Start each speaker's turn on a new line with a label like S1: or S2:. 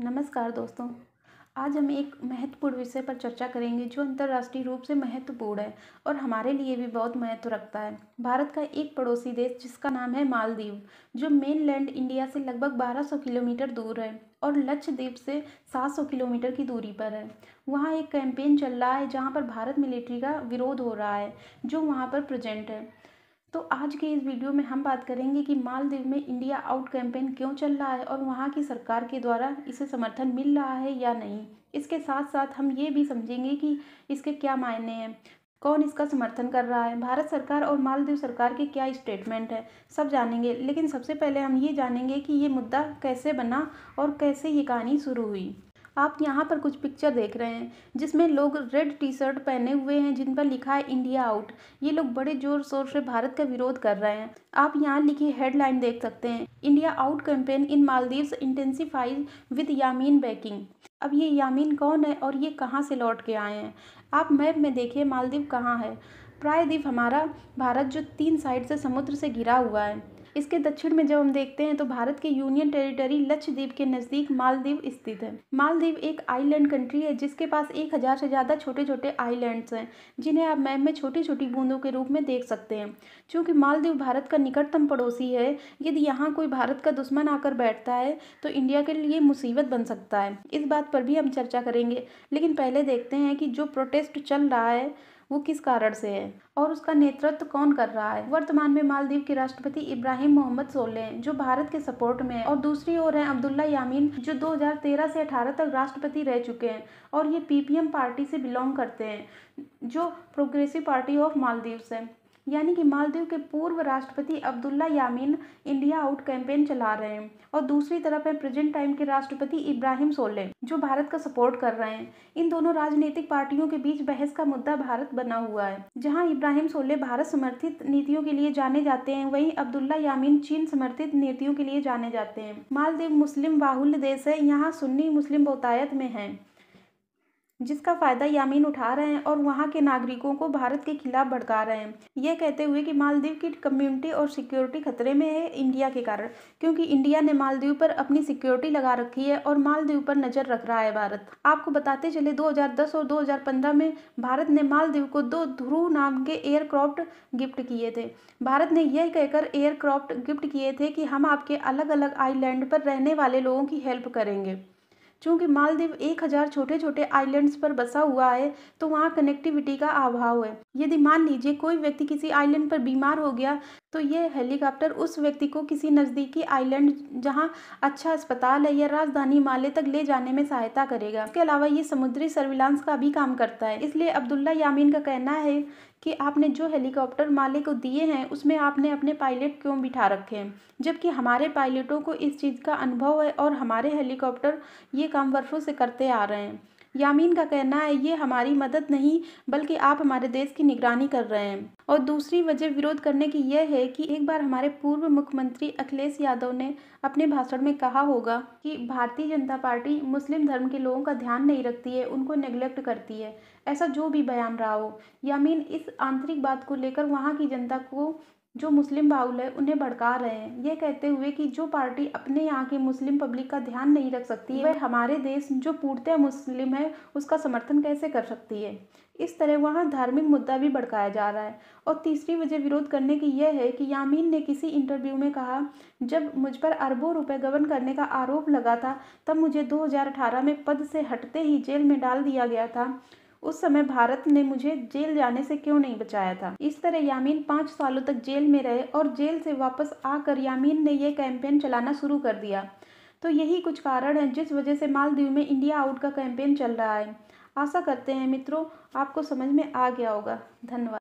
S1: नमस्कार दोस्तों आज हम एक महत्वपूर्ण विषय पर चर्चा करेंगे जो अंतर्राष्ट्रीय रूप से महत्वपूर्ण है और हमारे लिए भी बहुत महत्व रखता है भारत का एक पड़ोसी देश जिसका नाम है मालदीव जो मेनलैंड इंडिया से लगभग 1200 किलोमीटर दूर है और लक्षद्वीप से 700 किलोमीटर की दूरी पर है वहाँ एक कैंपेन चल रहा है जहाँ पर भारत मिलिट्री का विरोध हो रहा है जो वहाँ पर प्रजेंट है तो आज के इस वीडियो में हम बात करेंगे कि मालदीव में इंडिया आउट कैंपेन क्यों चल रहा है और वहाँ की सरकार के द्वारा इसे समर्थन मिल रहा है या नहीं इसके साथ साथ हम ये भी समझेंगे कि इसके क्या मायने हैं कौन इसका समर्थन कर रहा है भारत सरकार और मालदीव सरकार के क्या स्टेटमेंट है सब जानेंगे लेकिन सबसे पहले हम ये जानेंगे कि ये मुद्दा कैसे बना और कैसे ये कहानी शुरू हुई आप यहाँ पर कुछ पिक्चर देख रहे हैं जिसमें लोग रेड टी शर्ट पहने हुए हैं जिन पर लिखा है इंडिया आउट ये लोग बड़े जोर शोर से भारत का विरोध कर रहे हैं आप यहाँ लिखी हेडलाइन देख सकते हैं India out campaign in Maldives intensifies with Yameen backing अब ये यामीन कौन है और ये कहाँ से लौट के आए हैं आप मैप में देखिए मालदीव कहाँ है प्रायद्वीप हमारा भारत जो तीन साइड से समुद्र से घिरा हुआ है इसके दक्षिण में जब हम देखते हैं तो भारत के यूनियन टेरिटरी लक्षद्वीप के नज़दीक मालदीव स्थित है मालदीव एक आइलैंड कंट्री है जिसके पास एक हज़ार से ज़्यादा छोटे छोटे आइलैंड्स हैं जिन्हें आप मैप में छोटी छोटी बूंदों के रूप में देख सकते हैं चूँकि मालदीव भारत का निकटतम पड़ोसी है यदि यहाँ कोई भारत का दुश्मन आकर बैठता है तो इंडिया के लिए मुसीबत बन सकता है इस बात पर भी हम चर्चा करेंगे लेकिन पहले देखते हैं कि जो प्रोटेस्ट चल रहा है वो किस कारण से है और उसका नेतृत्व कौन कर रहा है वर्तमान में मालदीव के राष्ट्रपति इब्राहिम मोहम्मद सोले जो भारत के सपोर्ट में है और दूसरी ओर है अब्दुल्ला यामीन जो 2013 से 18 तक राष्ट्रपति रह चुके हैं और ये पीपीएम पार्टी से बिलोंग करते हैं जो प्रोग्रेसिव पार्टी ऑफ मालदीव्स है यानी कि मालदीव के पूर्व राष्ट्रपति Abdulla Yameen India out campaign चला रहे हैं और दूसरी तरफ है प्रेजेंट टाइम के राष्ट्रपति इब्राहिम सोले जो भारत का सपोर्ट कर रहे हैं इन दोनों राजनीतिक पार्टियों के बीच बहस का मुद्दा भारत बना हुआ है जहाँ इब्राहिम सोले भारत समर्थित नीतियों के लिए जाने जाते हैं वही अब्दुल्ला यामीन चीन समर्थित नीतियों के लिए जाने जाते हैं मालदीव मुस्लिम बाहुल्य देश है यहाँ सुन्नी मुस्लिम बहुतायत में है जिसका फ़ायदा यामीन उठा रहे हैं और वहाँ के नागरिकों को भारत के खिलाफ भड़का रहे हैं यह कहते हुए कि मालदीव की कम्युनिटी और सिक्योरिटी खतरे में है इंडिया के कारण क्योंकि इंडिया ने मालदीव पर अपनी सिक्योरिटी लगा रखी है और मालदीव पर नज़र रख रहा है भारत आपको बताते चले 2010 और 2015 में भारत ने मालदीव को दो ध्रुव नाम के एयरक्राफ्ट गिफ्ट किए थे भारत ने यह कहकर एयरक्राफ्ट गिफ्ट किए थे कि हम आपके अलग अलग आईलैंड पर रहने वाले लोगों की हेल्प करेंगे चूँकि मालदीव एक हज़ार छोटे छोटे आइलैंड्स पर बसा हुआ है तो वहाँ कनेक्टिविटी का अभाव है यदि मान लीजिए कोई व्यक्ति किसी आइलैंड पर बीमार हो गया तो ये हेलीकॉप्टर उस व्यक्ति को किसी नज़दीकी आइलैंड जहां अच्छा अस्पताल है या राजधानी माले तक ले जाने में सहायता करेगा इसके अलावा ये समुद्री सर्विलांस का भी काम करता है इसलिए अब्दुल्ला यामीन का कहना है कि आपने जो हेलीकॉप्टर माले को दिए हैं उसमें आपने अपने पायलट क्यों बिठा रखे हैं जबकि हमारे पायलटों को इस चीज़ का अनुभव है और हमारे हेलीकॉप्टर ये काम वर्षों से करते आ रहे हैं यामीन का कहना है ये हमारी मदद नहीं बल्कि आप हमारे देश की निगरानी कर रहे हैं और दूसरी वजह विरोध करने की यह है कि एक बार हमारे पूर्व मुख्यमंत्री अखिलेश यादव ने अपने भाषण में कहा होगा कि भारतीय जनता पार्टी मुस्लिम धर्म के लोगों का ध्यान नहीं रखती है उनको नेग्लेक्ट करती है ऐसा जो भी बयान रहा हो यामीन इस आंतरिक बात को लेकर वहाँ की जनता को जो मुस्लिम बाउल है उन्हें भड़का रहे हैं ये कहते हुए कि जो पार्टी अपने यहाँ के मुस्लिम पब्लिक का ध्यान नहीं रख सकती वह हमारे देश जो पूर्णतः मुस्लिम है उसका समर्थन कैसे कर सकती है इस तरह वहाँ धार्मिक मुद्दा भी भड़काया जा रहा है और तीसरी वजह विरोध करने की यह है कि यामीन ने किसी इंटरव्यू में कहा जब मुझ पर अरबों रुपए गबन करने का आरोप लगा था तब मुझे 2018 में पद से हटते ही जेल में डाल दिया गया था उस समय भारत ने मुझे जेल जाने से क्यों नहीं बचाया था इस तरह यामीन पाँच सालों तक जेल में रहे और जेल से वापस आकर यामीन ने यह कैंपेन चलाना शुरू कर दिया तो यही कुछ कारण है जिस वजह से मालदीव में इंडिया आउट का कैंपेन चल रहा है आशा करते हैं मित्रों आपको समझ में आ गया होगा धन्यवाद